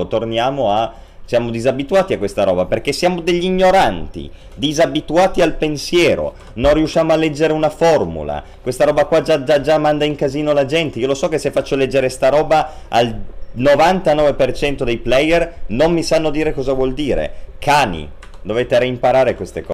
Ecco, torniamo a siamo disabituati a questa roba perché siamo degli ignoranti, disabituati al pensiero, non riusciamo a leggere una formula. Questa roba qua già, già, già manda in casino la gente. Io lo so che se faccio leggere sta roba al 99% dei player non mi sanno dire cosa vuol dire. Cani, dovete reimparare queste cose.